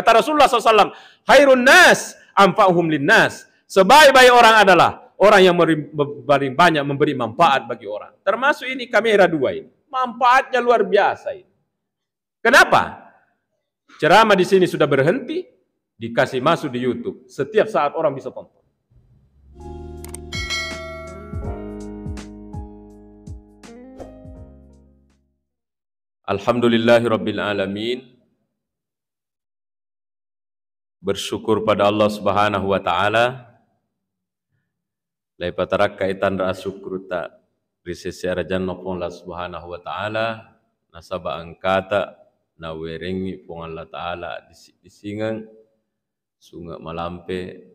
Kata Rasulullah SAW, Hayrun nas amfa'uhum linnas. Sebaik-baik orang adalah orang yang paling banyak memberi manfaat bagi orang. Termasuk ini kamera dua ini. Manfaatnya luar biasa ini. Kenapa? Ceramah di sini sudah berhenti, dikasih masuk di YouTube. Setiap saat orang bisa tonton. Alhamdulillahi Rabbil Alamin bersyukur pada Allah Subhanahu wa taala lai patarakka itan rasukruta risisi arajanna pun la subhanahu wa ta'ala nasaba angkata na werengi pun Allah ta'ala disingan sunga malampe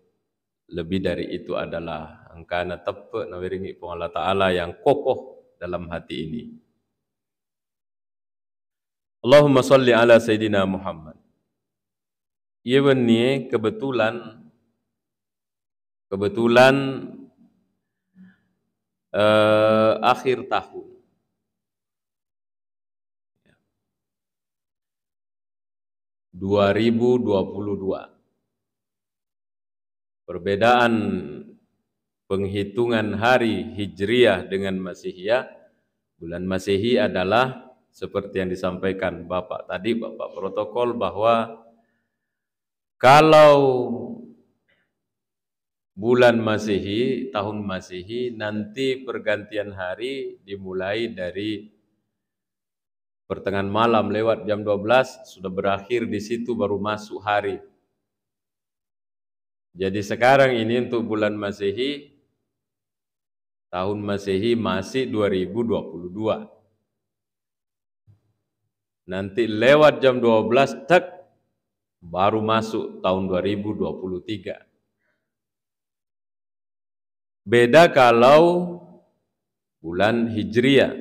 lebih dari itu adalah angkana tepe na werengi pun Allah ta'ala yang kokoh dalam hati ini Allahumma salli ala sayidina Muhammad ia ni kebetulan kebetulan eh, akhir tahun. Ya. 2022. Perbedaan penghitungan hari Hijriah dengan Masihiyah, bulan Masehi adalah seperti yang disampaikan Bapak tadi, Bapak protokol bahwa kalau bulan Masehi, tahun Masehi, nanti pergantian hari dimulai dari pertengahan malam lewat jam 12 sudah berakhir di situ baru masuk hari. Jadi sekarang ini untuk bulan Masehi tahun Masehi masih 2022. Nanti lewat jam 12 tak baru masuk tahun 2023. Beda kalau bulan Hijriah.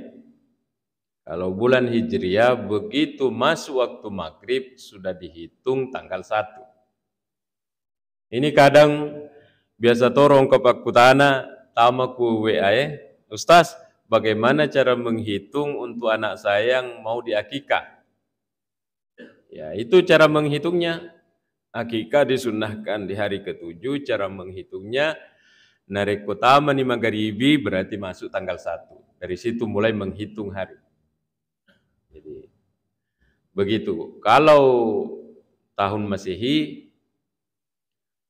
Kalau bulan Hijriah, begitu masuk waktu maghrib, sudah dihitung tanggal 1. Ini kadang biasa torong ke Pak Kutana, tamaku WA eh? Ustaz, bagaimana cara menghitung untuk anak saya yang mau diakikah? Ya, itu cara menghitungnya. Akikah disunahkan di hari ketujuh, cara menghitungnya narik kota menima garibi berarti masuk tanggal satu Dari situ mulai menghitung hari. Jadi begitu. Kalau tahun Masehi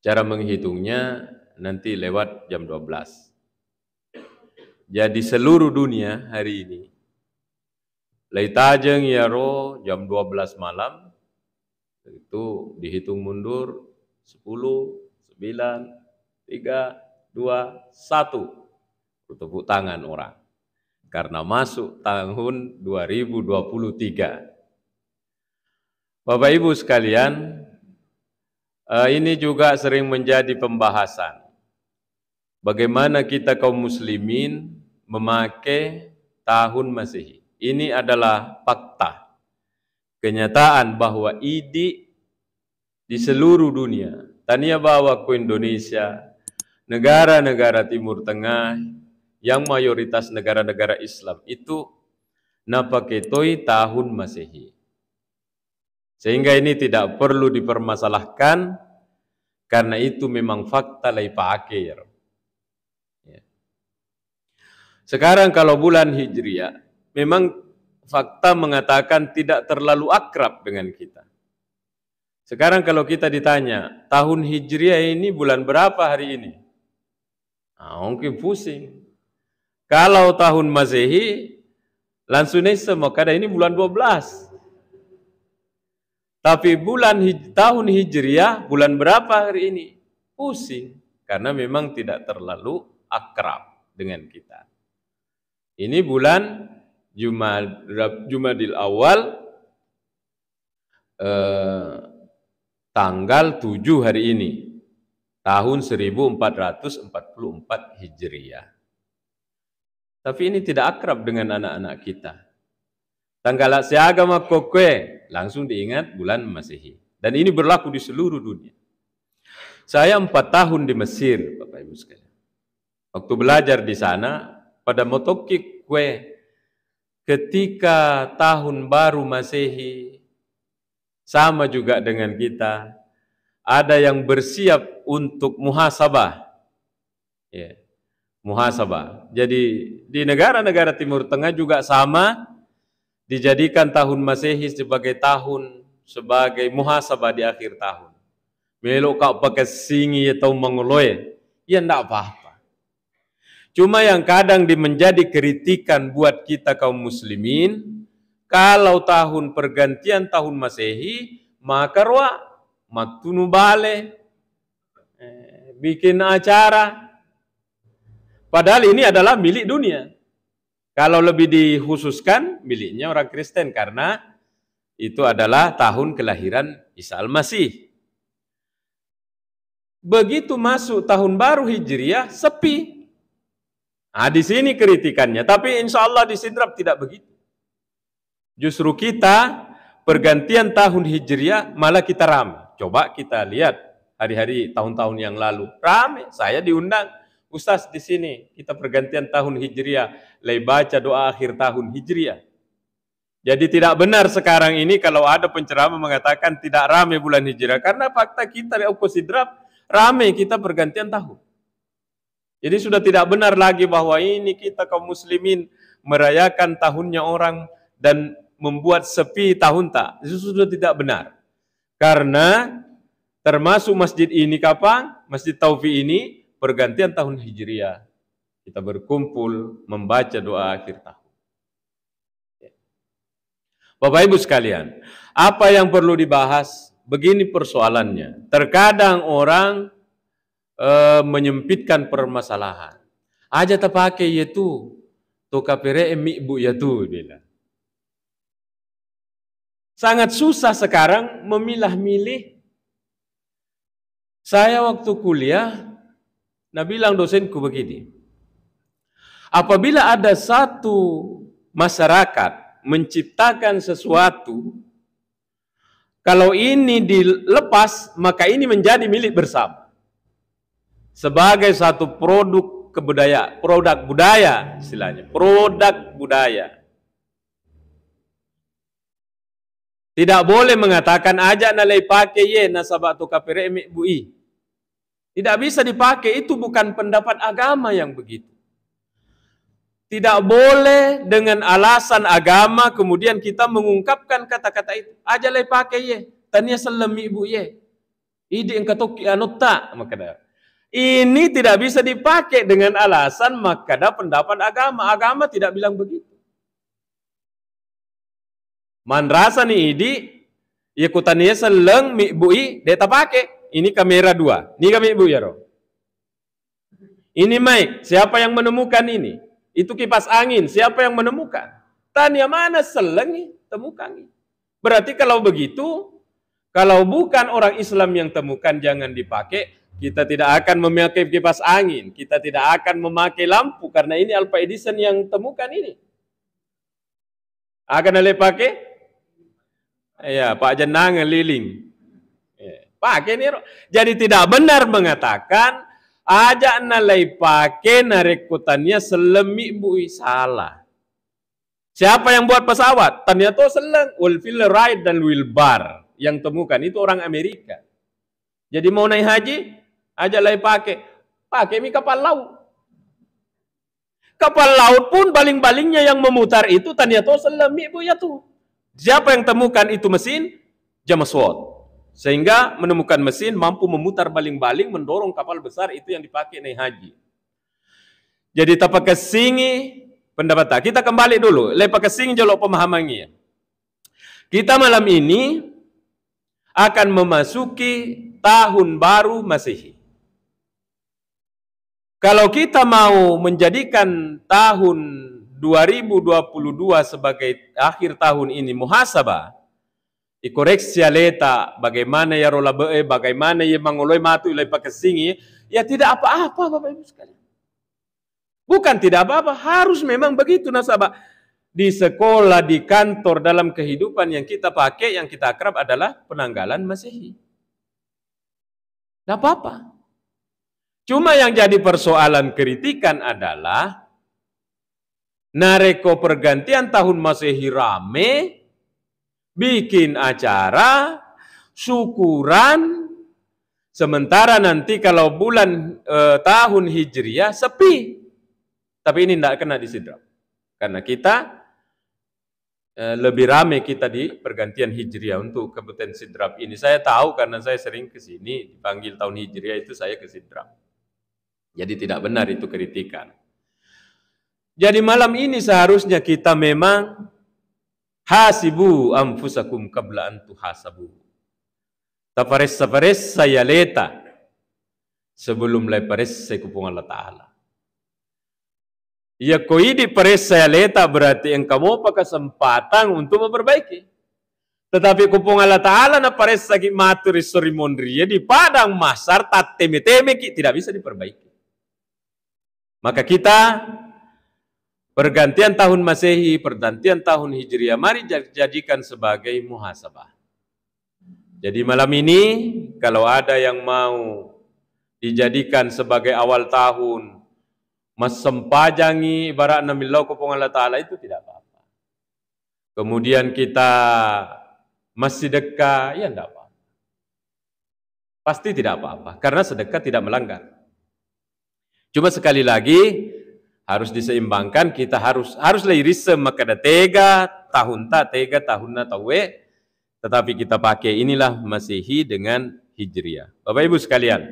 cara menghitungnya nanti lewat jam 12. Jadi seluruh dunia hari ini Laitajeng Yaro jam 12 malam itu dihitung mundur 10, 9, 3, 2, 1. Bertepuk tangan orang. Karena masuk tahun 2023. Bapak Ibu sekalian, eh, ini juga sering menjadi pembahasan. Bagaimana kita kaum muslimin memakai tahun Masehi. Ini adalah fakta kenyataan bahwa IDI di seluruh dunia, tania bawa ke Indonesia, negara-negara Timur Tengah, yang mayoritas negara-negara Islam itu napaketoi tahun Masehi. Sehingga ini tidak perlu dipermasalahkan karena itu memang fakta laipa akhir. Ya ya. Sekarang kalau bulan Hijriah memang fakta mengatakan tidak terlalu akrab dengan kita. Sekarang kalau kita ditanya, tahun Hijriah ini bulan berapa hari ini? Nah, mungkin pusing. Kalau tahun Masehi, langsung semua kada ini bulan 12. Tapi bulan tahun Hijriah bulan berapa hari ini? Pusing karena memang tidak terlalu akrab dengan kita. Ini bulan Jumadil awal eh, tanggal 7 hari ini tahun 1444 Hijriah. Tapi ini tidak akrab dengan anak-anak kita. Tanggal seagama kokwe langsung diingat bulan Masehi. Dan ini berlaku di seluruh dunia. Saya empat tahun di Mesir, Bapak Ibu sekalian. Waktu belajar di sana, pada motoki kue ketika tahun baru Masehi sama juga dengan kita. Ada yang bersiap untuk muhasabah. Ya, muhasabah. Jadi di negara-negara Timur Tengah juga sama dijadikan tahun Masehi sebagai tahun sebagai muhasabah di akhir tahun. Melo kau pakai singi atau menguloi, ya ndak apa Cuma yang kadang menjadi kritikan buat kita kaum muslimin, kalau tahun pergantian tahun Masehi, maka roa matunu bale, eh, bikin acara. Padahal ini adalah milik dunia. Kalau lebih dihususkan miliknya orang Kristen karena itu adalah tahun kelahiran Isa Al-Masih. Begitu masuk tahun baru Hijriah, sepi Nah, di sini kritikannya. Tapi insya Allah di Sidrap tidak begitu. Justru kita pergantian tahun Hijriah malah kita ramai. Coba kita lihat hari-hari tahun-tahun yang lalu. Ramai, saya diundang. Ustaz di sini, kita pergantian tahun Hijriah. Lai baca doa akhir tahun Hijriah. Jadi tidak benar sekarang ini kalau ada penceramah mengatakan tidak ramai bulan Hijriah. Karena fakta kita di Sidrap ramai kita pergantian tahun. Jadi sudah tidak benar lagi bahwa ini kita kaum muslimin merayakan tahunnya orang dan membuat sepi tahun tak. Itu sudah tidak benar. Karena termasuk masjid ini kapan? Masjid Taufi ini pergantian tahun Hijriah. Kita berkumpul membaca doa akhir tahun. Bapak Ibu sekalian, apa yang perlu dibahas? Begini persoalannya. Terkadang orang e, menyempitkan permasalahan. Aja terpakai yaitu toka pere emi eh, bu yaitu bila. Sangat susah sekarang memilah-milih. Saya waktu kuliah, nah bilang dosenku begini. Apabila ada satu masyarakat menciptakan sesuatu, kalau ini dilepas, maka ini menjadi milik bersama sebagai satu produk kebudayaan, produk budaya istilahnya, produk budaya. Tidak boleh mengatakan aja nalai pakai ye nasabatu kapiremi bui. Tidak bisa dipakai, itu bukan pendapat agama yang begitu. Tidak boleh dengan alasan agama kemudian kita mengungkapkan kata-kata itu. Aja lay pakai ye, tanya selemi ibu ye. Ide engkau tu anutta makanya. Ini tidak bisa dipakai dengan alasan makada pendapat agama. Agama tidak bilang begitu. Mandrasa ni idi ikutannya seleng mi bui data pakai. Ini kamera dua. Ini kami ibu ya roh. Ini mic. Siapa yang menemukan ini? Itu kipas angin. Siapa yang menemukan? Tanya mana selengi temukan. Berarti kalau begitu, kalau bukan orang Islam yang temukan jangan dipakai, kita tidak akan memakai kipas angin, kita tidak akan memakai lampu karena ini Alpha Edison yang temukan ini. Akan boleh pakai? Ya, Pak Jenang liling. Iya, pakai ini. Jadi tidak benar mengatakan ajak nalai pakai narekutannya selemi bui salah. Siapa yang buat pesawat? Ternyata Seleng, Will Wright dan Wilbar yang temukan itu orang Amerika. Jadi mau naik haji, Aja lai pakai. Pakai mi kapal laut. Kapal laut pun baling-balingnya yang memutar itu taniyato selami bu ya tu. Siapa yang temukan itu mesin? James Watt. Sehingga menemukan mesin mampu memutar baling-baling mendorong kapal besar itu yang dipakai naik haji. Jadi tapak kesingi pendapat tak. Kita kembali dulu. Lepak kesingi jolok pemahamannya. Kita malam ini akan memasuki tahun baru Masehi. Kalau kita mau menjadikan tahun 2022 sebagai akhir tahun ini muhasabah, dikoreksi aleta bagaimana ya rola be, eh, bagaimana ya mangoloi matu ilai singi, ya tidak apa-apa Bapak Ibu sekalian. Bukan tidak apa-apa, harus memang begitu nasabah. Di sekolah, di kantor, dalam kehidupan yang kita pakai, yang kita akrab adalah penanggalan Masehi. Tidak apa-apa. Cuma yang jadi persoalan kritikan adalah nareko pergantian tahun Masehi rame, bikin acara, syukuran, sementara nanti kalau bulan e, tahun Hijriah sepi. Tapi ini tidak kena di Sidrap. Karena kita e, lebih rame kita di pergantian Hijriah untuk Kabupaten Sidrap ini. Saya tahu karena saya sering ke sini, dipanggil tahun Hijriah itu saya ke Sidrap. Jadi tidak benar itu kritikan. Jadi malam ini seharusnya kita memang hasibu anfusakum qabla an tuhasabu. Tafares safares saya leta sebelum lepares kupung Allah Ta'ala. Ya koi di peres saya leta berarti yang kamu pakai kesempatan untuk memperbaiki. Tetapi kupung Allah Ta'ala na pares lagi maturi ya di padang masar tak teme-teme tidak bisa diperbaiki. Maka kita pergantian tahun Masehi, pergantian tahun Hijriah, mari jadikan sebagai muhasabah. Jadi malam ini kalau ada yang mau dijadikan sebagai awal tahun, mesempajangi sempajangi ibarat namillah kepungan ta'ala itu tidak apa-apa. Kemudian kita masih dekat, ya tidak apa-apa. Pasti tidak apa-apa, karena sedekah tidak melanggar. Cuma sekali lagi harus diseimbangkan, kita harus harus maka ada tega tahun ta tega tahunna tawe. Tetapi kita pakai inilah Masehi dengan Hijriah. Bapak Ibu sekalian,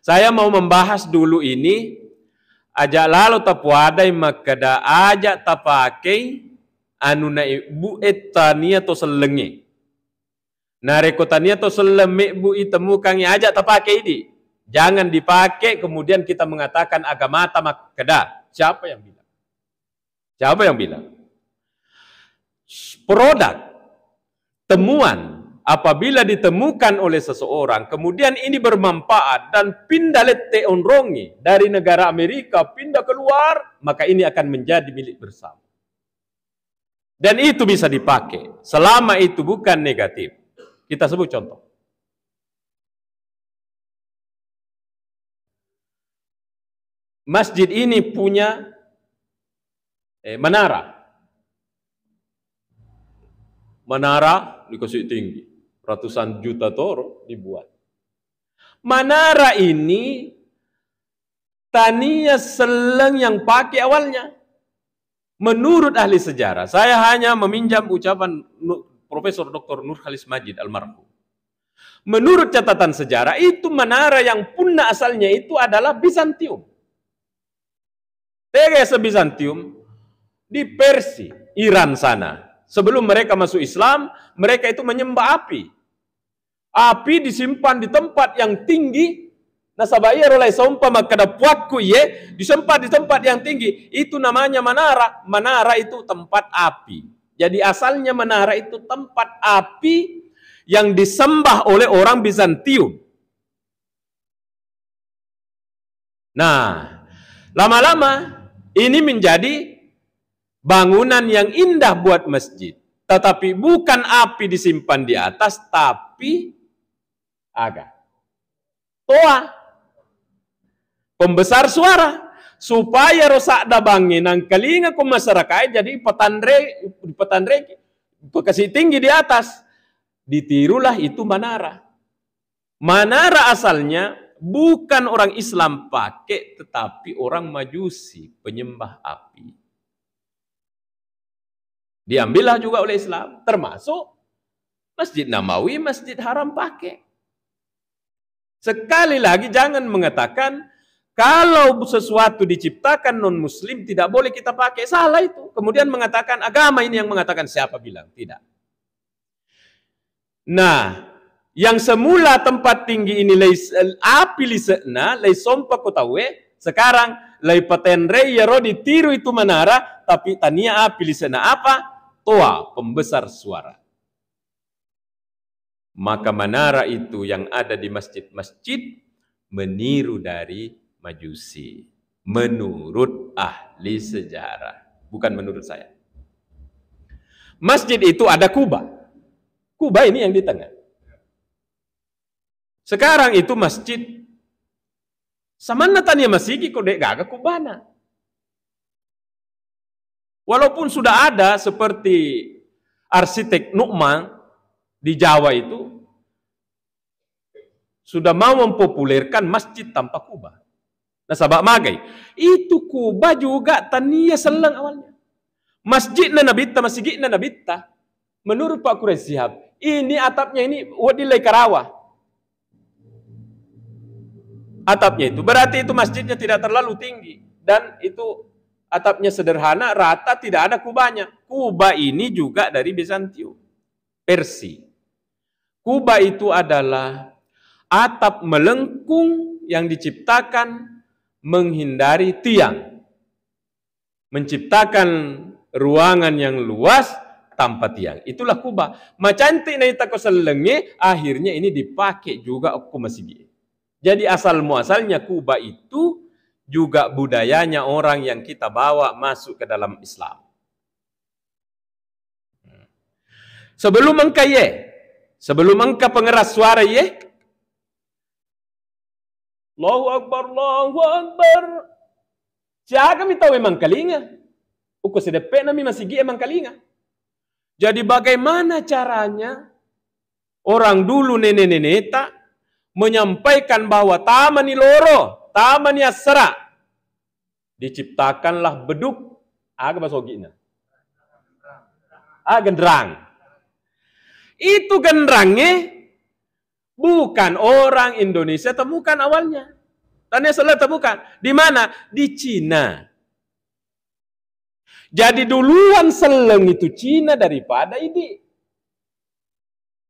saya mau membahas dulu ini ajak lalu maka makada ajak tapakai anu na ibu etania to selenge. Narekotania to seleme bu itemu kangi ajak tapakai di. Jangan dipakai kemudian kita mengatakan agama tamak kedah. Siapa yang bilang? Siapa yang bilang? Produk, temuan, apabila ditemukan oleh seseorang, kemudian ini bermanfaat dan pindah lete onrongi dari negara Amerika, pindah keluar, maka ini akan menjadi milik bersama. Dan itu bisa dipakai, selama itu bukan negatif. Kita sebut contoh. masjid ini punya eh, menara. Menara dikasih tinggi, ratusan juta toro dibuat. Menara ini Tania seleng yang pakai awalnya. Menurut ahli sejarah, saya hanya meminjam ucapan Profesor Dr. Nur Khalis Majid almarhum. Menurut catatan sejarah, itu menara yang punah asalnya itu adalah Bizantium. TGS Bizantium di Persi, Iran sana. Sebelum mereka masuk Islam, mereka itu menyembah api. Api disimpan di tempat yang tinggi. Nasabayir oleh sompa maka dapuatku ye disempat di tempat yang tinggi. Itu namanya menara. Menara itu tempat api. Jadi asalnya menara itu tempat api yang disembah oleh orang Bizantium. Nah, lama-lama ini menjadi bangunan yang indah buat masjid. Tetapi bukan api disimpan di atas, tapi agak. Toa. Pembesar suara. Supaya rosak dabangi nang kelinga ku masyarakat jadi petandre, petandre kasih tinggi di atas. Ditirulah itu manara. Manara asalnya bukan orang Islam pakai, tetapi orang Majusi, penyembah api. Diambillah juga oleh Islam, termasuk Masjid Namawi, Masjid Haram pakai. Sekali lagi jangan mengatakan kalau sesuatu diciptakan non-muslim tidak boleh kita pakai. Salah itu. Kemudian mengatakan agama ini yang mengatakan siapa bilang. Tidak. Nah, yang semula tempat tinggi ini lei eh, api lisena lei sompa kota we eh. sekarang lei patenre ya rodi tiru itu menara tapi tania api lisena apa toa pembesar suara maka menara itu yang ada di masjid-masjid meniru dari majusi menurut ahli sejarah bukan menurut saya masjid itu ada kubah kubah ini yang di tengah sekarang itu masjid. Samana tanya masjid kok dek gaga kubana. Walaupun sudah ada seperti arsitek Nukman di Jawa itu sudah mau mempopulerkan masjid tanpa kubah. Nah sahabat magai, itu kubah juga tania seleng awalnya. Masjid na nabitta, masjid na nabitta. Menurut Pak Quraish ini atapnya ini wadilai karawah atapnya itu. Berarti itu masjidnya tidak terlalu tinggi dan itu atapnya sederhana, rata, tidak ada kubahnya. Kubah ini juga dari Bizantium, Persi Kubah itu adalah atap melengkung yang diciptakan menghindari tiang. Menciptakan ruangan yang luas tanpa tiang. Itulah kubah. Macam Macanti takut koselengi, akhirnya ini dipakai juga masih masjid. Jadi asal muasalnya Kuba itu juga budayanya orang yang kita bawa masuk ke dalam Islam. Sebelum engkau ye, sebelum engkau pengeras suara ye, Allahu Akbar, Allahu Akbar. Siapa kami tahu memang kalinga. Uku sedepe nami masih gi emang kalinga. Jadi bagaimana caranya orang dulu nenek-nenek tak menyampaikan bahwa Taman loro, Taman asra, diciptakanlah beduk agak bahasa ogina. Ah, genderang. Itu genderangnya bukan orang Indonesia temukan awalnya. Tanya salah temukan. Di mana? Di Cina. Jadi duluan seleng itu Cina daripada ini.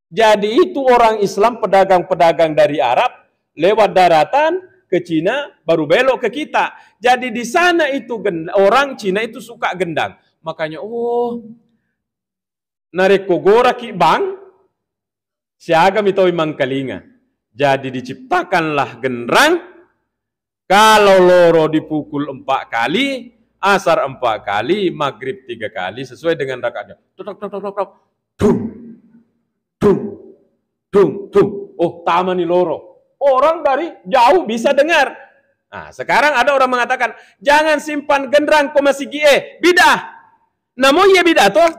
Jadi itu orang Islam pedagang-pedagang dari Arab lewat daratan ke Cina baru belok ke kita. Jadi di sana itu orang Cina itu suka gendang. Makanya oh narik kogora ki bang siaga mitoi mangkalinga. Jadi diciptakanlah genderang kalau loro dipukul empat kali, asar empat kali, maghrib tiga kali sesuai dengan rakaatnya. Tuk dung, dung, dung. Oh, taman di loro. Orang dari jauh bisa dengar. Nah, sekarang ada orang mengatakan, jangan simpan genderang ke masih gie, bidah. Namo ye bidah toh.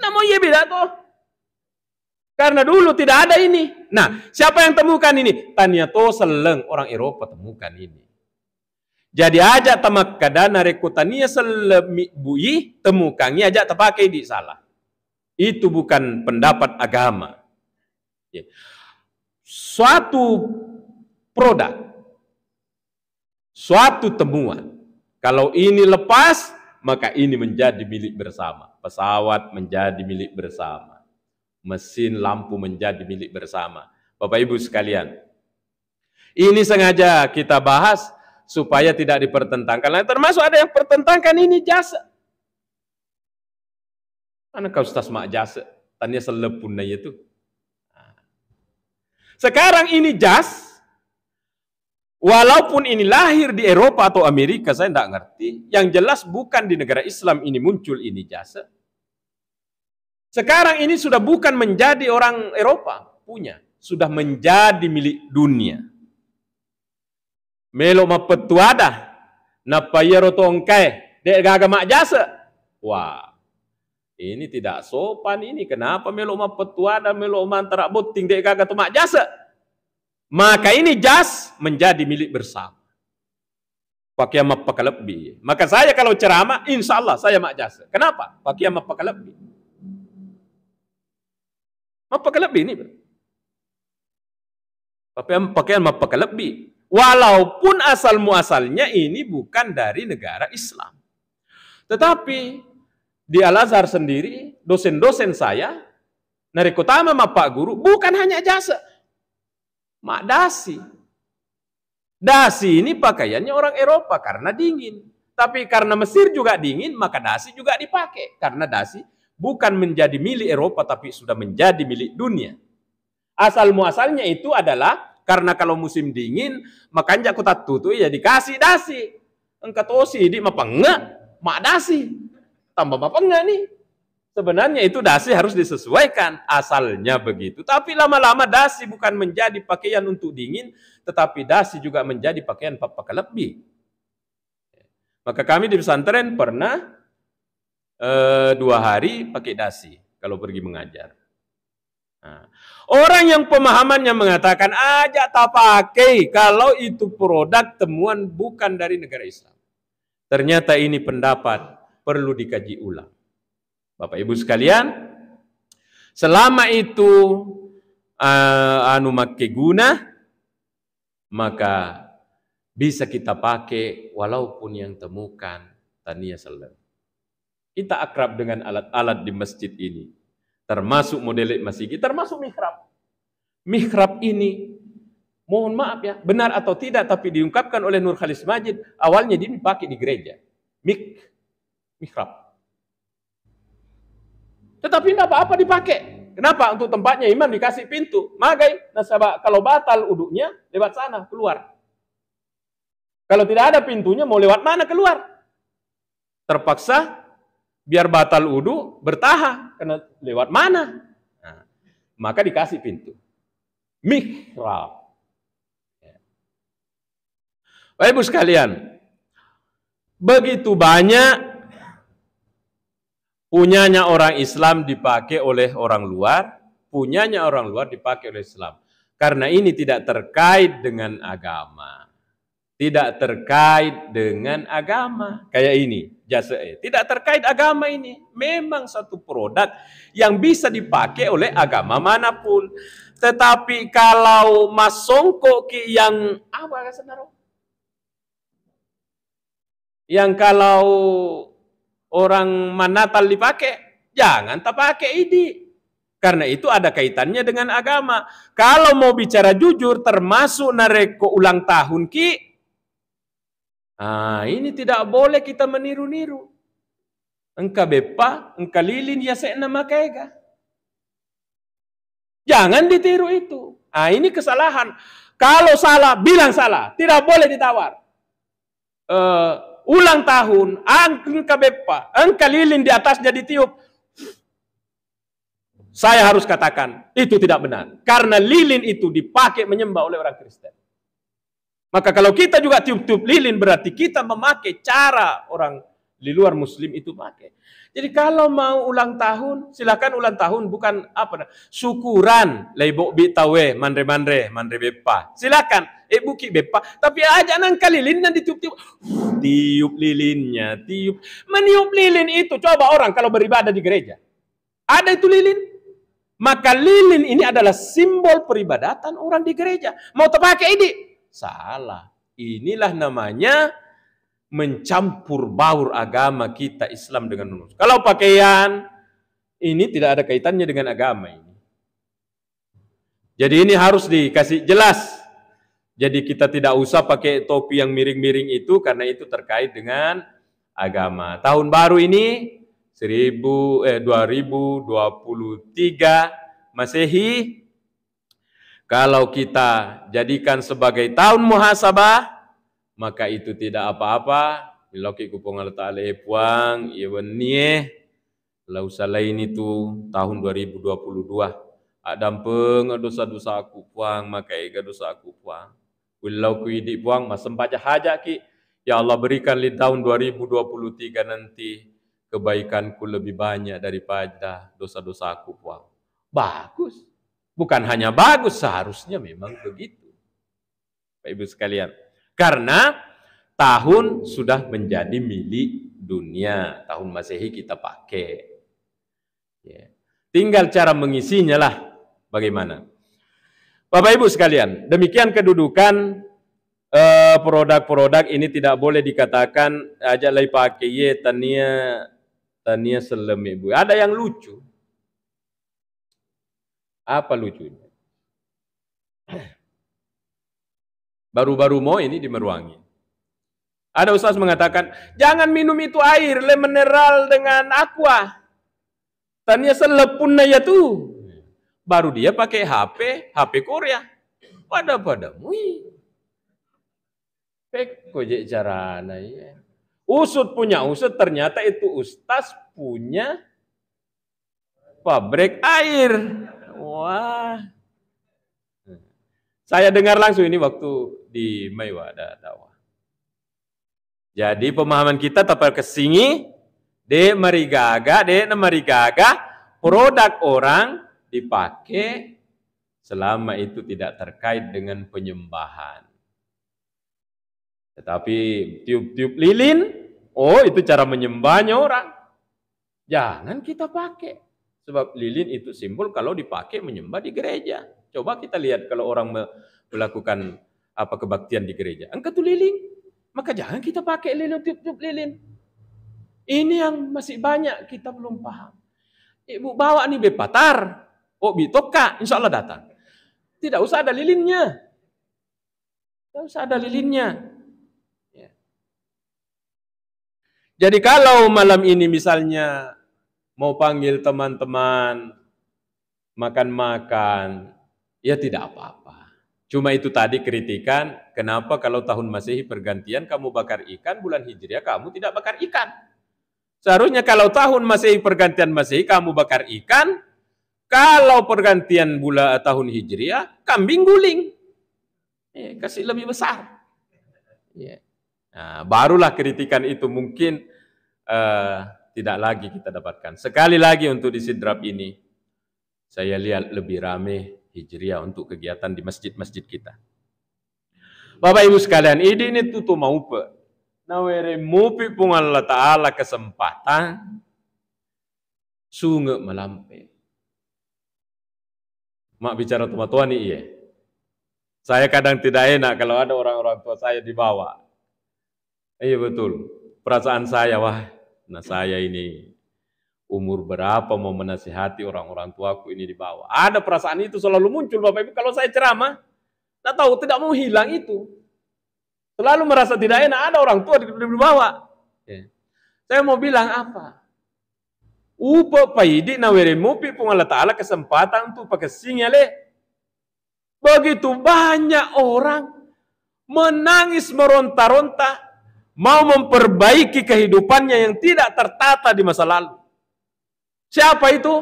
Namo ye bidah toh. Karena dulu tidak ada ini. Nah, siapa yang temukan ini? Tanya to seleng orang Eropa temukan ini. Jadi aja temak kadana rekutania selemi bui temukannya aja terpakai di salah. Itu bukan pendapat agama. Ya. Suatu produk, suatu temuan, kalau ini lepas, maka ini menjadi milik bersama. Pesawat menjadi milik bersama. Mesin lampu menjadi milik bersama. Bapak Ibu sekalian, ini sengaja kita bahas supaya tidak dipertentangkan. termasuk ada yang pertentangkan ini jasa. Mana kau Ustaz Mak Jasa? Tanya selepun itu. Sekarang ini jas, walaupun ini lahir di Eropa atau Amerika, saya tidak ngerti. Yang jelas bukan di negara Islam ini muncul ini jas. Sekarang ini sudah bukan menjadi orang Eropa punya, sudah menjadi milik dunia. Melo ma napa yero tongkai, dek gaga mak jasa. Wah, ini tidak sopan ini. Kenapa dan petuana, meloma antara boting dek kagak tumak jasa? Maka ini jas menjadi milik bersama. Pakai mapaka lebih. Maka saya kalau ceramah, insya Allah saya mak jasa. Kenapa? Pakai pakai lebih. pakai lebih ini. pakai pakaian pakai lebih. Walaupun asal muasalnya ini bukan dari negara Islam. Tetapi di Al-Azhar sendiri, dosen-dosen saya, Narikotama sama Pak Guru, bukan hanya jasa. Mak dasi. Dasi ini pakaiannya orang Eropa karena dingin. Tapi karena Mesir juga dingin, maka dasi juga dipakai. Karena dasi bukan menjadi milik Eropa, tapi sudah menjadi milik dunia. Asal muasalnya itu adalah karena kalau musim dingin, makanya aku tak tutu ya dikasih dasi. Engkau tosi di enggak, mak dasi tambah apa enggak nih? Sebenarnya itu dasi harus disesuaikan. Asalnya begitu. Tapi lama-lama dasi bukan menjadi pakaian untuk dingin, tetapi dasi juga menjadi pakaian papa lebih. Maka kami di pesantren pernah e, dua hari pakai dasi kalau pergi mengajar. Nah, orang yang pemahamannya mengatakan aja tak pakai kalau itu produk temuan bukan dari negara Islam. Ternyata ini pendapat perlu dikaji ulang. Bapak Ibu sekalian, selama itu uh, anu make guna maka bisa kita pakai walaupun yang temukan tania selam. Kita akrab dengan alat-alat di masjid ini. Termasuk model masjid, termasuk mihrab. Mihrab ini, mohon maaf ya, benar atau tidak, tapi diungkapkan oleh Nur Khalis Majid, awalnya dia dipakai di gereja. Mik, mihrab. Tetapi tidak apa-apa dipakai. Kenapa? Untuk tempatnya imam dikasih pintu. Magai, nasabah kalau batal uduknya lewat sana, keluar. Kalau tidak ada pintunya mau lewat mana keluar? Terpaksa biar batal uduk, bertahan karena lewat mana? Nah, maka dikasih pintu. Mihrab. Ya. Baik Ibu sekalian, begitu banyak Punyanya orang Islam dipakai oleh orang luar, punyanya orang luar dipakai oleh Islam. Karena ini tidak terkait dengan agama. Tidak terkait dengan agama. Kayak ini, jasa e. Tidak terkait agama ini. Memang satu produk yang bisa dipakai oleh agama manapun. Tetapi kalau Mas Songko yang apa Yang kalau orang manatal dipakai, jangan tak pakai ini. Karena itu ada kaitannya dengan agama. Kalau mau bicara jujur, termasuk nareko ulang tahun ki, ah, ini tidak boleh kita meniru-niru. Engka bepa, engka lilin ya sekna makega. Jangan ditiru itu. Ah, ini kesalahan. Kalau salah, bilang salah. Tidak boleh ditawar. Uh, ulang tahun, angkin kabeppa, engka lilin di jadi tiup. Saya harus katakan, itu tidak benar. Karena lilin itu dipakai menyembah oleh orang Kristen. Maka kalau kita juga tiup-tiup lilin, berarti kita memakai cara orang di luar muslim itu pakai. Jadi kalau mau ulang tahun, silakan ulang tahun bukan apa syukuran lebok bitawe mandre mandre mandre bepa. Silakan eh buki bepa. Tapi aja nang kali lilin ditiup-tiup. Tiup lilinnya, tiup. Meniup lilin itu coba orang kalau beribadah di gereja. Ada itu lilin? Maka lilin ini adalah simbol peribadatan orang di gereja. Mau terpakai ini? Salah. Inilah namanya mencampur baur agama kita Islam dengan lulus. Kalau pakaian ini tidak ada kaitannya dengan agama ini. Jadi ini harus dikasih jelas. Jadi kita tidak usah pakai topi yang miring-miring itu karena itu terkait dengan agama. Tahun baru ini 1000 eh 2023 Masehi kalau kita jadikan sebagai tahun muhasabah maka itu tidak apa-apa Iloki kupongal ta'ala e puang Iwan iya nie Lau salain itu tahun 2022 Adampeng dosa-dosa aku puang Maka ega dosa aku puang Wilau ku idik buang masempaja hajak ki. Ya Allah berikan di tahun 2023 nanti kebaikanku lebih banyak daripada dosa-dosaku buang. Bagus. Bukan hanya bagus, seharusnya memang begitu. Pak Ibu sekalian. Karena tahun sudah menjadi milik dunia. Tahun Masehi kita pakai. Ya. Tinggal cara mengisinya lah bagaimana. Bapak Ibu sekalian, demikian kedudukan eh, produk-produk uh, ini tidak boleh dikatakan aja lagi pakai ye tania tania selem ibu. Ada yang lucu. Apa lucunya? Baru-baru mau ini di Meruangi. Ada ustaz mengatakan, jangan minum itu air, le mineral dengan aqua. tania selepun ya tuh. Baru dia pakai HP, HP Korea. Pada pada mui. Pek kojek carana ya. Usut punya usut ternyata itu ustaz punya pabrik air. Wah. Saya dengar langsung ini waktu di Maiwada dakwah. Jadi pemahaman kita tapal kesingi, de marigaga, de marigaga, produk orang dipakai selama itu tidak terkait dengan penyembahan. Tetapi tiup-tiup lilin, oh itu cara menyembahnya orang. Jangan kita pakai. Sebab lilin itu simbol kalau dipakai menyembah di gereja. Coba kita lihat kalau orang melakukan apa kebaktian di gereja. Angkat tuh lilin. Maka jangan kita pakai lilin, tiup-tiup lilin. Ini yang masih banyak kita belum paham. Ibu bawa nih bepatar, Obi, oh, gitu, Toka, insya Allah datang. Tidak usah ada lilinnya. Tidak usah ada lilinnya. Ya. Jadi kalau malam ini misalnya mau panggil teman-teman makan-makan, ya tidak apa-apa. Cuma itu tadi kritikan, kenapa kalau tahun Masehi pergantian kamu bakar ikan, bulan Hijriah kamu tidak bakar ikan. Seharusnya kalau tahun Masehi pergantian Masehi kamu bakar ikan, kalau pergantian bulan eh, tahun Hijriah, kambing guling. Ya, kasih lebih besar. Ya. Nah, barulah kritikan itu mungkin uh, tidak lagi kita dapatkan. Sekali lagi untuk di Sidrap ini, saya lihat lebih ramai Hijriah untuk kegiatan di masjid-masjid kita. Bapak Ibu sekalian, ini ini tutu mau pe. Nawere mupi pun Allah Ta'ala kesempatan sungguh melampaui. Mak bicara sama tuan iya. Saya kadang tidak enak kalau ada orang-orang tua saya dibawa. Iya betul. Perasaan saya, wah, nah saya ini umur berapa mau menasihati orang-orang tuaku ini dibawa. Ada perasaan itu selalu muncul Bapak Ibu kalau saya ceramah. tak tahu, tidak mau hilang itu. Selalu merasa tidak enak, ada orang tua di, iya. Saya mau bilang apa? Upa paidi na were mupi pun Allah Ta'ala kesempatan tu pakai singale. Begitu banyak orang menangis meronta-ronta mau memperbaiki kehidupannya yang tidak tertata di masa lalu. Siapa itu?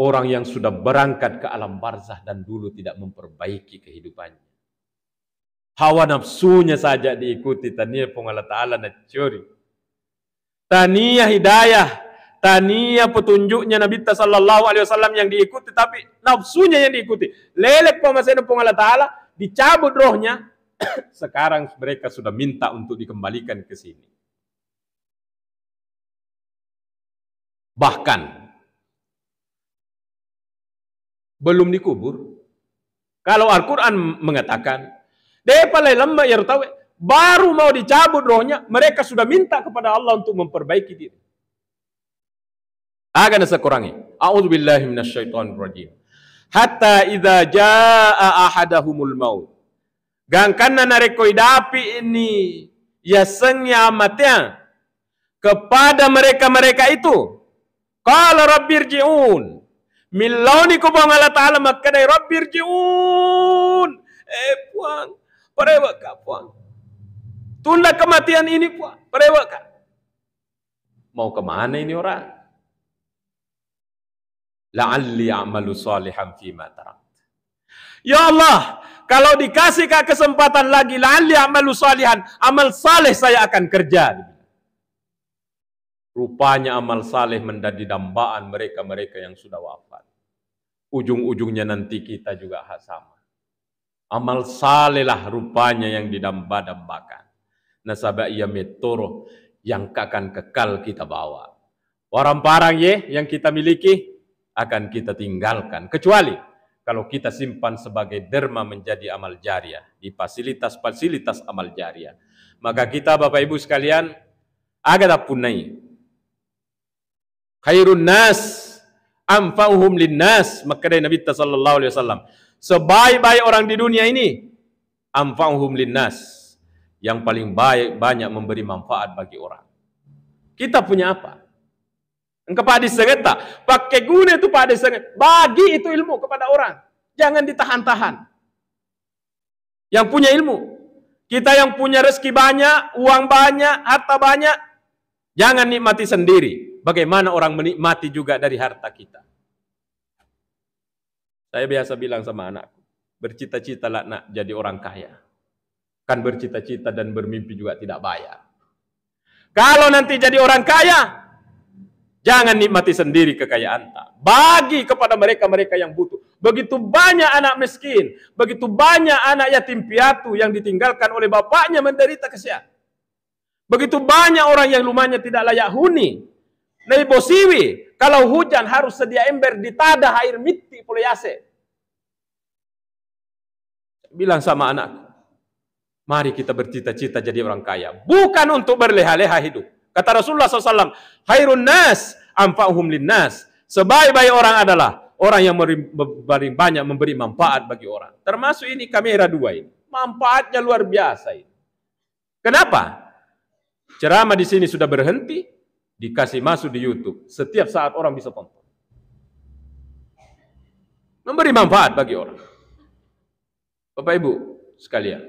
Orang yang sudah berangkat ke alam barzah dan dulu tidak memperbaiki kehidupannya. Hawa nafsunya saja diikuti taniyah pengalat Allah Ta'ala curi. Taniyah hidayah Tania petunjuknya Nabi Sallallahu Alaihi Wasallam yang diikuti, tapi nafsunya yang diikuti. Lelek pemasain pengalat ta'ala, dicabut rohnya. Sekarang mereka sudah minta untuk dikembalikan ke sini. Bahkan, belum dikubur. Kalau Al-Quran mengatakan, Depalai yang yartawe, baru mau dicabut rohnya, mereka sudah minta kepada Allah untuk memperbaiki diri. Agak nasa kurangi. A'udzubillahi minasyaitonirrajim. Hatta idza jaa ahadahumul maut. Gankana nareko idapi ini ya yasengnya amatnya kepada mereka-mereka itu. Qala rabbirji'un. Min launikum Allah ta'ala makkadai rabbirji'un. Eh puang, parewa ka puang. Tunda kematian ini puang, parewa ka. Mau kemana ini orang? la'alli a'malu salihan tarakt. Ya Allah, kalau dikasih kesempatan lagi la'alli a'malu salihan, amal saleh saya akan kerja. Rupanya amal saleh menjadi dambaan mereka-mereka yang sudah wafat. Ujung-ujungnya nanti kita juga sama. Amal salehlah rupanya yang didamba-dambakan. Nasabah iya metoro yang akan kekal kita bawa. Warang parang ye yang kita miliki akan kita tinggalkan. Kecuali kalau kita simpan sebagai derma menjadi amal jariah, di fasilitas-fasilitas amal jariah. Maka kita Bapak Ibu sekalian, agak punai. Khairun nas anfa'uhum linnas maka dari Nabi sallallahu alaihi wasallam sebaik-baik orang di dunia ini anfa'uhum linnas yang paling baik banyak memberi manfaat bagi orang kita punya apa kepada sengeta, Pakai guna itu pada sengeta, Bagi itu ilmu kepada orang. Jangan ditahan-tahan. Yang punya ilmu. Kita yang punya rezeki banyak, uang banyak, harta banyak. Jangan nikmati sendiri. Bagaimana orang menikmati juga dari harta kita. Saya biasa bilang sama anakku. Bercita-cita lah nak jadi orang kaya. Kan bercita-cita dan bermimpi juga tidak bayar. Kalau nanti jadi orang kaya, Jangan nikmati sendiri kekayaan tak. Bagi kepada mereka-mereka yang butuh. Begitu banyak anak miskin, begitu banyak anak yatim piatu yang ditinggalkan oleh bapaknya menderita kesehatan. Begitu banyak orang yang rumahnya tidak layak huni. Nabi Bosiwi, kalau hujan harus sedia ember ditadah air miti poliase. Bilang sama anakku, mari kita bercita-cita jadi orang kaya. Bukan untuk berleha-leha hidup. Kata Rasulullah SAW, Hayrun nas amfa'uhum linnas. Sebaik-baik orang adalah orang yang paling banyak memberi manfaat bagi orang. Termasuk ini kamera dua ini. Manfaatnya luar biasa ini. Kenapa? Ceramah di sini sudah berhenti, dikasih masuk di YouTube. Setiap saat orang bisa tonton. Memberi manfaat bagi orang. Bapak Ibu sekalian.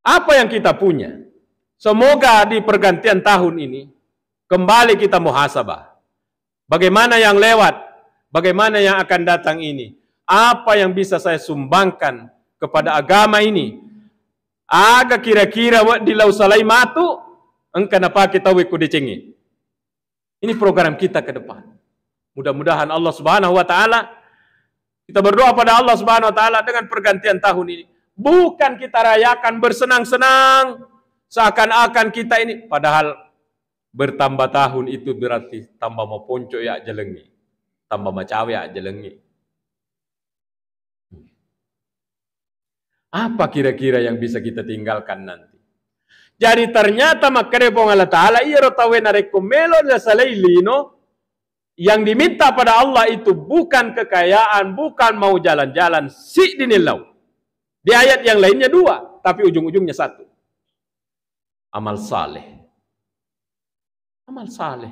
Apa yang kita punya? Semoga di pergantian tahun ini kembali kita muhasabah. Bagaimana yang lewat, bagaimana yang akan datang ini, apa yang bisa saya sumbangkan kepada agama ini. Agak kira-kira di di lausalai matu, engkau napa kita wiku dicengi? Ini program kita ke depan. Mudah-mudahan Allah Subhanahu wa taala kita berdoa pada Allah Subhanahu wa taala dengan pergantian tahun ini. Bukan kita rayakan bersenang-senang, Seakan-akan kita ini, padahal bertambah tahun itu berarti tambah mau ponco ya jelengi, tambah macaw ya jelengi. Apa kira-kira yang bisa kita tinggalkan nanti? Jadi ternyata makanya Allah Ta'ala iya rotawen melo lino yang diminta pada Allah itu bukan kekayaan, bukan mau jalan-jalan si dinilau. Di ayat yang lainnya dua, tapi ujung-ujungnya satu amal saleh. Amal saleh.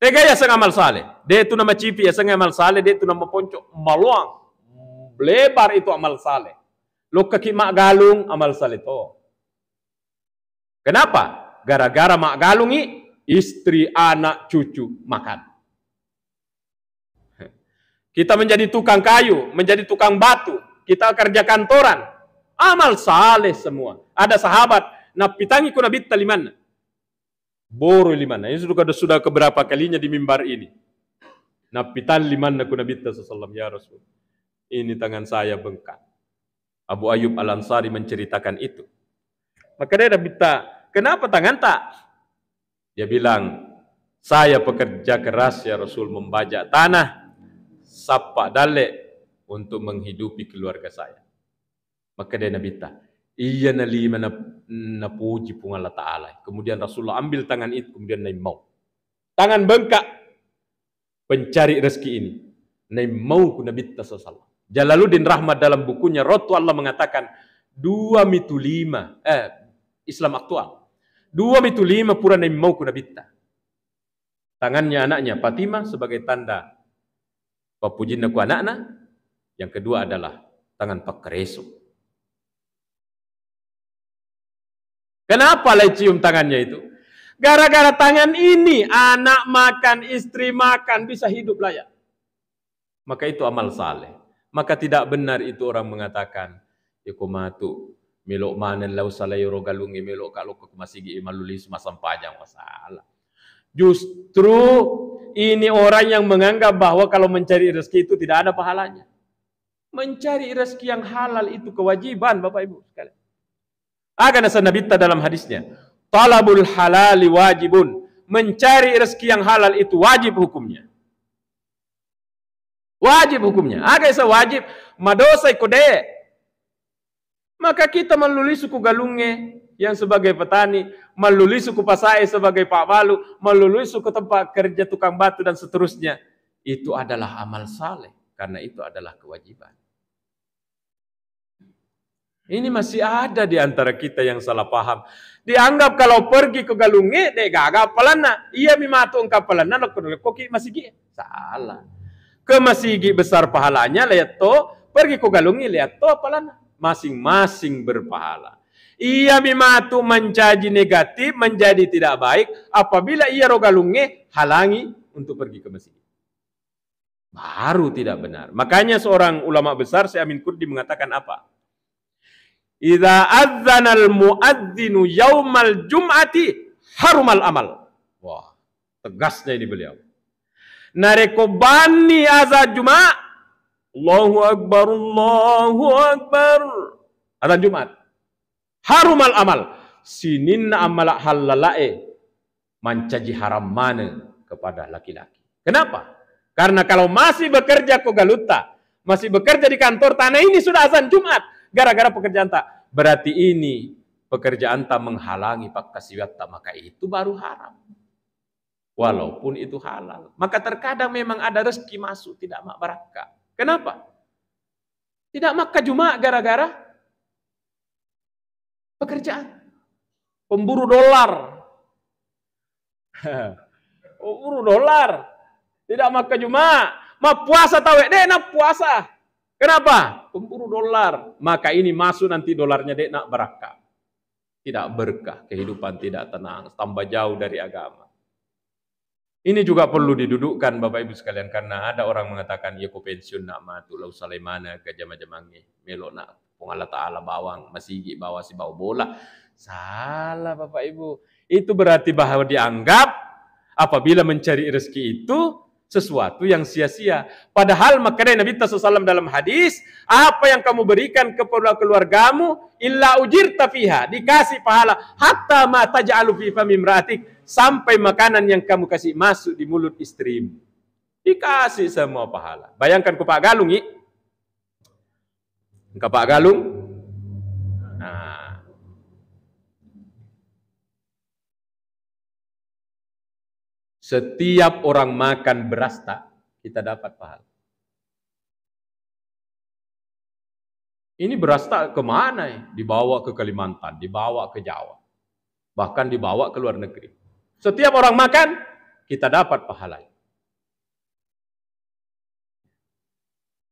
Tega ya sang amal saleh. Dia itu nama cipi ya sang amal saleh. Dia itu nama ponco maluang. Lebar itu amal saleh. Lo kaki mak galung amal saleh to. Kenapa? Gara-gara mak galung ini istri, anak, cucu makan. Kita menjadi tukang kayu, menjadi tukang batu, kita kerja kantoran, amal saleh semua. Ada sahabat na pitangi kuna bitta liman boru liman ini sudah sudah keberapa kalinya di mimbar ini na pitan liman na kuna bitta ya rasul ini tangan saya bengkak Abu Ayub Al Ansari menceritakan itu maka dia ada kenapa tangan tak dia bilang saya pekerja keras ya Rasul membajak tanah sapa dalek untuk menghidupi keluarga saya. Maka dia nabita. Iya nali mana napuji pungal Allah Ta'ala. Kemudian Rasulullah ambil tangan itu, kemudian naik mau. Tangan bengkak pencari rezeki ini. naik mau ku Nabi Sallallahu Jalaluddin Rahmat dalam bukunya Rotu Allah mengatakan dua mitu lima eh, Islam aktual. Dua mitu lima pura naik mau ku Nabi Tangannya anaknya Fatimah sebagai tanda papujinna ku anakna. Yang kedua adalah tangan Pak Kenapa lah cium tangannya itu? Gara-gara tangan ini anak makan, istri makan bisa hidup layak. Maka itu amal saleh. Maka tidak benar itu orang mengatakan ikumatu ya, milok manen lau salayo ya, galungi milok kalau ke masigi maluli semasam panjang masalah. Justru ini orang yang menganggap bahwa kalau mencari rezeki itu tidak ada pahalanya. Mencari rezeki yang halal itu kewajiban Bapak Ibu sekalian. Akan Hasan Nabita dalam hadisnya. Talabul halali wajibun. Mencari rezeki yang halal itu wajib hukumnya. Wajib hukumnya. Aga isa wajib. Madosa ikode. Maka kita meluli suku galunge yang sebagai petani, meluli suku pasai sebagai pak walu, meluli suku tempat kerja tukang batu dan seterusnya. Itu adalah amal saleh. Karena itu adalah kewajiban. Ini masih ada di antara kita yang salah paham. Dianggap kalau pergi ke Galungi, deh gagal pelana. Ia mimatung kapalana, lo kudu koki masih gi. Salah. Ke masih besar pahalanya, lihat to. Pergi ke Galungi, lihat to pelana. Masing-masing berpahala. Ia mimatu menjadi negatif, menjadi tidak baik. Apabila ia rogalungi, halangi untuk pergi ke masjid. Baru tidak benar. Makanya seorang ulama besar, Syamin Kurdi mengatakan apa? Idza al muadzinu yaumal jum'ati harumal amal. Wah, tegasnya ini beliau. Narekobani azan Jumat. Allahu Akbar, Allahu Akbar. Azan Jumat. Harumal amal. Sinin amala halalae. Mancaji haram mana kepada laki-laki. Kenapa? Karena kalau masih bekerja kogaluta, masih bekerja di kantor tanah ini sudah azan Jumat gara-gara pekerjaan tak. Berarti ini pekerjaan tak menghalangi pak kasiwat tak maka itu baru haram. Walaupun itu halal. Maka terkadang memang ada rezeki masuk tidak mak baraka. Kenapa? Tidak maka cuma gara-gara pekerjaan. Pemburu dolar. Pemburu dolar. Tidak maka cuma. Ma puasa tawe deh, na puasa. Kenapa? Pemburu dolar. Maka ini masuk nanti dolarnya dek nak berkah. Tidak berkah, kehidupan tidak tenang, tambah jauh dari agama. Ini juga perlu didudukkan Bapak Ibu sekalian karena ada orang mengatakan ya ku pensiun nak matu lau salemana ke jama-jamangi melo nak pengala taala bawang masih gigi bawa si bau bola. Salah Bapak Ibu. Itu berarti bahwa dianggap apabila mencari rezeki itu sesuatu yang sia-sia. Padahal makanya Nabi SAW dalam hadis, apa yang kamu berikan kepada keluargamu, illa ujir tafiha, dikasih pahala, hatta ma taj'alu fi famimratik, sampai makanan yang kamu kasih masuk di mulut istrimu. Dikasih semua pahala. Bayangkan ke Pak Galung, ke Pak Galung, Setiap orang makan beras tak, kita dapat pahala. Ini beras tak kemana ya? Dibawa ke Kalimantan, dibawa ke Jawa. Bahkan dibawa ke luar negeri. Setiap orang makan, kita dapat pahala.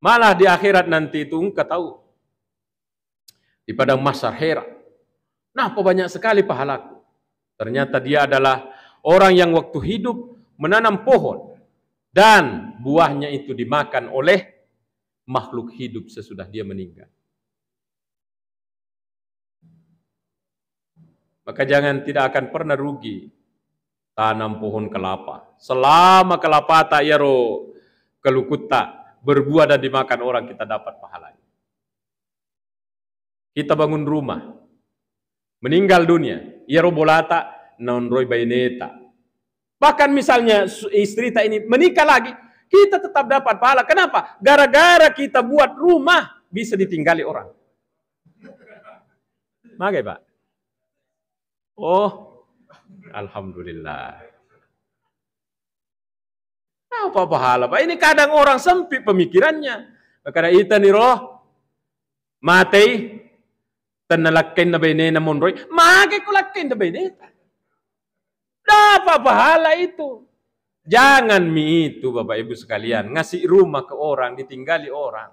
Malah di akhirat nanti itu engkau tahu. Di padang masar Hera. Nah, banyak sekali pahalaku. Ternyata dia adalah Orang yang waktu hidup menanam pohon dan buahnya itu dimakan oleh makhluk hidup sesudah dia meninggal. Maka jangan tidak akan pernah rugi tanam pohon kelapa. Selama kelapa tak yaro tak berbuah dan dimakan orang kita dapat pahalanya. Kita bangun rumah, meninggal dunia, yaro bolata roy baineta. Bahkan misalnya istri tak ini menikah lagi, kita tetap dapat pahala. Kenapa? Gara-gara kita buat rumah bisa ditinggali orang. Maka Pak. Oh, Alhamdulillah. Apa pahala Pak? Ini kadang orang sempit pemikirannya. Karena itu nih roh, mati tenalakin na namun roy monroy, Maka kulakin nabi ini. Dapat pahala itu. Jangan mi itu Bapak Ibu sekalian. Ngasih rumah ke orang, ditinggali orang.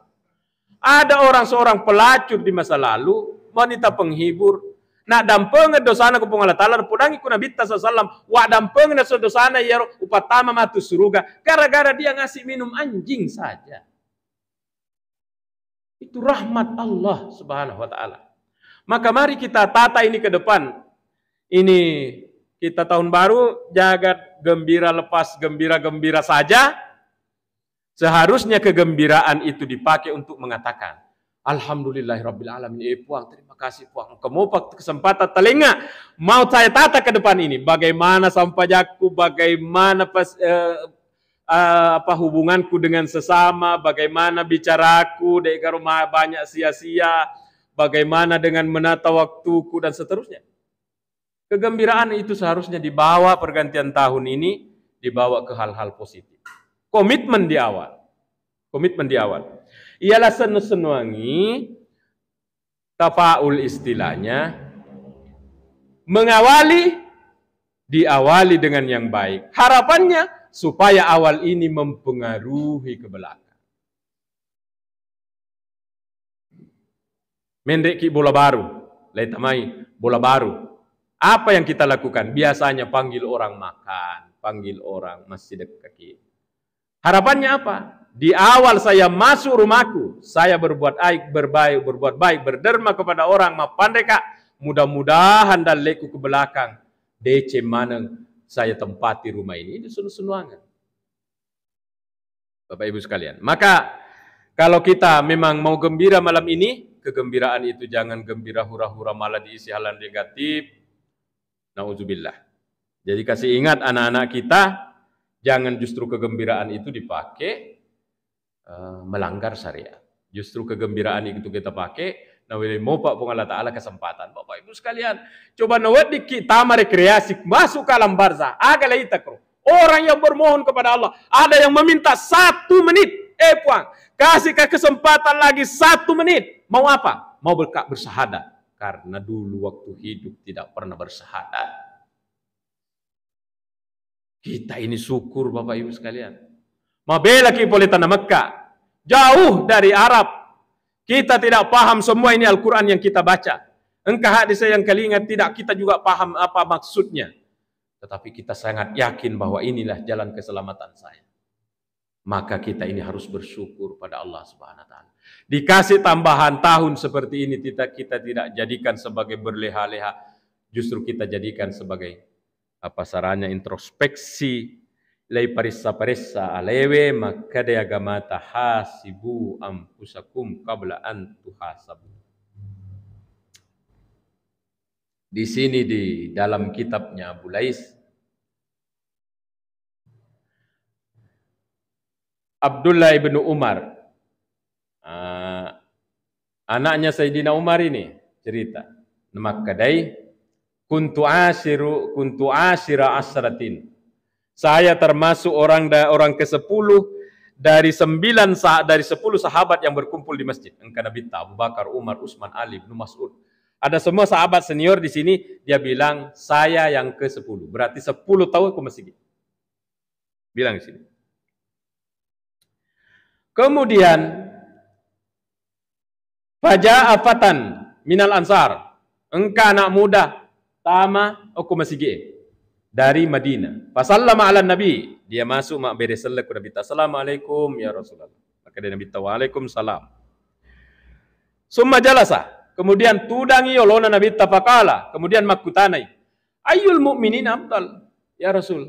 Ada orang seorang pelacur di masa lalu, wanita penghibur, nak dampeng dosana ku pengalat, talar pudangi kuna bitta sallam wa dampeng na dosana yaro upatama matu suruga gara-gara dia ngasih minum anjing saja itu rahmat Allah Subhanahu wa taala maka mari kita tata ini ke depan ini kita tahun baru jaga gembira lepas gembira-gembira saja. Seharusnya kegembiraan itu dipakai untuk mengatakan Alhamdulillah, rabbil alamin. Eh puang, terima kasih puang. Kamu kesempatan telinga mau saya tata ke depan ini bagaimana sampai jaku, bagaimana pas, eh, uh, apa hubunganku dengan sesama, bagaimana bicaraku, dekat rumah banyak sia-sia, bagaimana dengan menata waktuku dan seterusnya. Kegembiraan itu seharusnya dibawa pergantian tahun ini, dibawa ke hal-hal positif. Komitmen di awal. Komitmen di awal. Ialah senu-senuangi, tafaul istilahnya. Mengawali, diawali dengan yang baik. Harapannya supaya awal ini mempengaruhi ke belakang. Mendeki bola baru. Laitamai bola baru apa yang kita lakukan? Biasanya panggil orang makan, panggil orang masih kaki. Harapannya apa? Di awal saya masuk rumahku, saya berbuat baik, berbaik, berbuat baik, berderma kepada orang, mapandeka, mudah-mudahan dan leku ke belakang. dc mana saya tempati rumah ini. Ini sunu Bapak Ibu sekalian. Maka kalau kita memang mau gembira malam ini, kegembiraan itu jangan gembira hura-hura malah diisi hal negatif, Nauzubillah. Jadi kasih ingat anak-anak kita, jangan justru kegembiraan itu dipakai uh, melanggar syariat. Justru kegembiraan itu kita pakai Nawili mopak pun Allah Ta'ala kesempatan. Bapak Ibu sekalian, coba nawadik kita merekreasi masuk ke alam barzah. Agak lain Orang yang bermohon kepada Allah. Ada yang meminta satu menit. Eh puang, kasihkah kesempatan lagi satu menit. Mau apa? Mau berkat bersahadat karena dulu waktu hidup tidak pernah bersahadat. Kita ini syukur Bapak Ibu sekalian. Mabela tanah Mekah. Jauh dari Arab. Kita tidak paham semua ini Al-Quran yang kita baca. Engkau hadis yang kelingat tidak kita juga paham apa maksudnya. Tetapi kita sangat yakin bahwa inilah jalan keselamatan saya maka kita ini harus bersyukur pada Allah Subhanahu wa taala. Dikasih tambahan tahun seperti ini kita kita tidak jadikan sebagai berleha-leha, justru kita jadikan sebagai apa sarannya introspeksi lei parissa parissa alewe makade agamata hasibu ampusakum qabla an tuhasabu di sini di dalam kitabnya Abu Lais Abdullah ibnu Umar. Uh, anaknya Sayyidina Umar ini cerita. Nama kedai, kuntu asyiru, kuntu asyira asratin. Saya termasuk orang da, orang ke-10 dari sembilan saat dari sepuluh sahabat yang berkumpul di masjid. Engkau Nabi Abu Bakar, Umar, Usman Ali, Ibnu Mas'ud. Ada semua sahabat senior di sini, dia bilang saya yang ke-10. Berarti 10 tahun ke masjid. Bilang di sini. Kemudian Faja afatan minal ansar. Engka anak muda tama aku masih gede dari Madinah. Fasallama ala Nabi. Dia masuk mak bereselek ku Nabi. Assalamualaikum ya Rasulullah. Maka dia Nabi Tawalaikum salam. Summa jalasa. Kemudian tudangi olona Nabi tafakala. Kemudian makutanai. Ayul mu'minin abdal. Ya Rasul.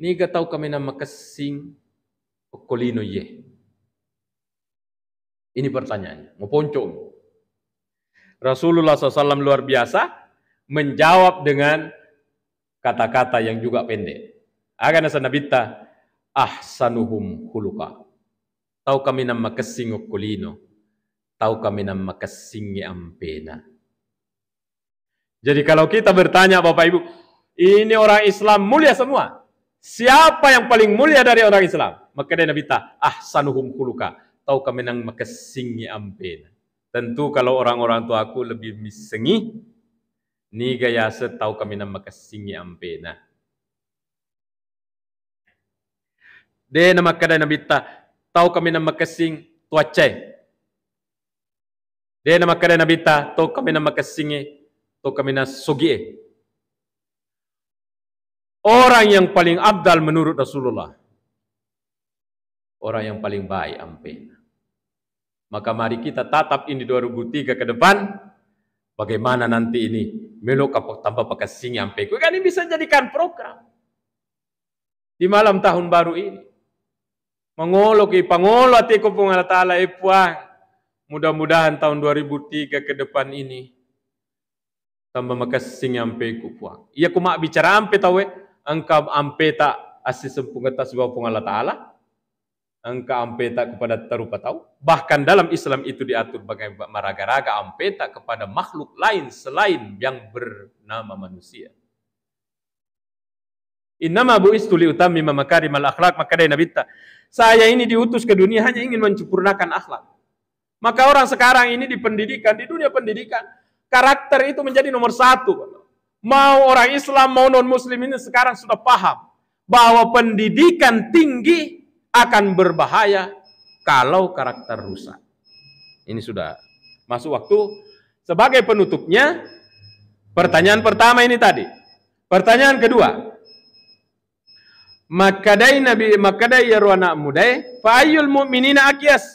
Ni gatau kami nama kesing. Ukulino yeh. Ini pertanyaannya, mau poncong. Rasulullah SAW luar biasa menjawab dengan kata-kata yang juga pendek. Agana sanabita ahsanuhum huluka. Tau kami nama kesingu kulino. Tau kami nama kesingi ampena. Jadi kalau kita bertanya Bapak Ibu, ini orang Islam mulia semua. Siapa yang paling mulia dari orang Islam? Maka dia nabita ahsanuhum huluka atau kami nang makasingi ampen. Tentu kalau orang-orang tua aku lebih misengi, ni gaya setau kami nang makasingi ampen. Nah. De nama kada ta, tau kami nang tua cai. De nama kada ta, tau kami nang makasingi, tau kami nang sogie. Orang yang paling abdal menurut Rasulullah. Orang yang paling baik ampe. Maka mari kita tatap ini 2003 ke depan, bagaimana nanti ini melok tanpa pakai sing yang peku. kan ini bisa jadikan program di malam tahun baru ini. Mengolok ki pangolo ati ko taala epuang. Eh, Mudah-mudahan tahun 2003 ke depan ini tambah makasih ampe ku puang. Ia ku mak bicara ampe tawe eh. angkab ampe tak asih sempung atas bawah Allah taala engkau ampe tak kepada terupa tahu. Bahkan dalam Islam itu diatur bagaimana raga-raga tak kepada makhluk lain selain yang bernama manusia. Innama istuli utami makari mal akhlak. Maka dari Nabi ta, saya ini diutus ke dunia hanya ingin mencempurnakan akhlak. Maka orang sekarang ini di pendidikan, di dunia pendidikan, karakter itu menjadi nomor satu. Mau orang Islam, mau non-Muslim ini sekarang sudah paham bahwa pendidikan tinggi akan berbahaya kalau karakter rusak. Ini sudah masuk waktu. Sebagai penutupnya, pertanyaan pertama ini tadi. Pertanyaan kedua. Makadai Nabi Makadai Yerwana ya Mudai Fa'ayul mu'minina akias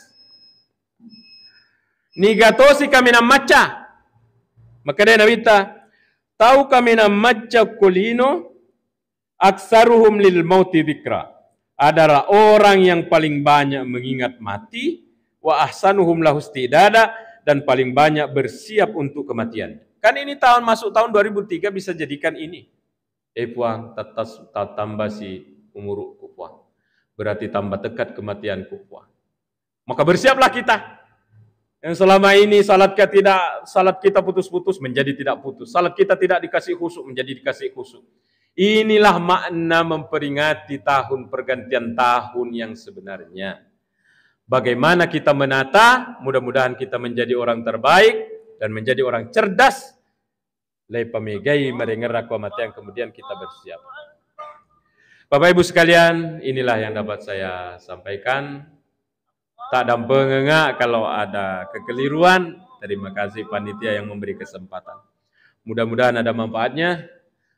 Nigatosi nam maca Makadai ta, Tau nam maca kulino Aksaruhum lil mauti dikra adalah orang yang paling banyak mengingat mati wa ahsanuhum lahustidada dan paling banyak bersiap untuk kematian. Kan ini tahun masuk tahun 2003 bisa jadikan ini. Eh puang, tetas, tambah si umurku puang. Berarti tambah dekat kematianku puang. Maka bersiaplah kita. Yang selama ini salat kita tidak salat kita putus-putus menjadi tidak putus. Salat kita tidak dikasih khusuk menjadi dikasih khusuk Inilah makna memperingati tahun pergantian tahun yang sebenarnya. Bagaimana kita menata, mudah-mudahan kita menjadi orang terbaik dan menjadi orang cerdas. Lepamegai mendengar rahmat yang kemudian kita bersiap. Bapak Ibu sekalian, inilah yang dapat saya sampaikan. Tak ada pengengak kalau ada kekeliruan. Terima kasih panitia yang memberi kesempatan. Mudah-mudahan ada manfaatnya.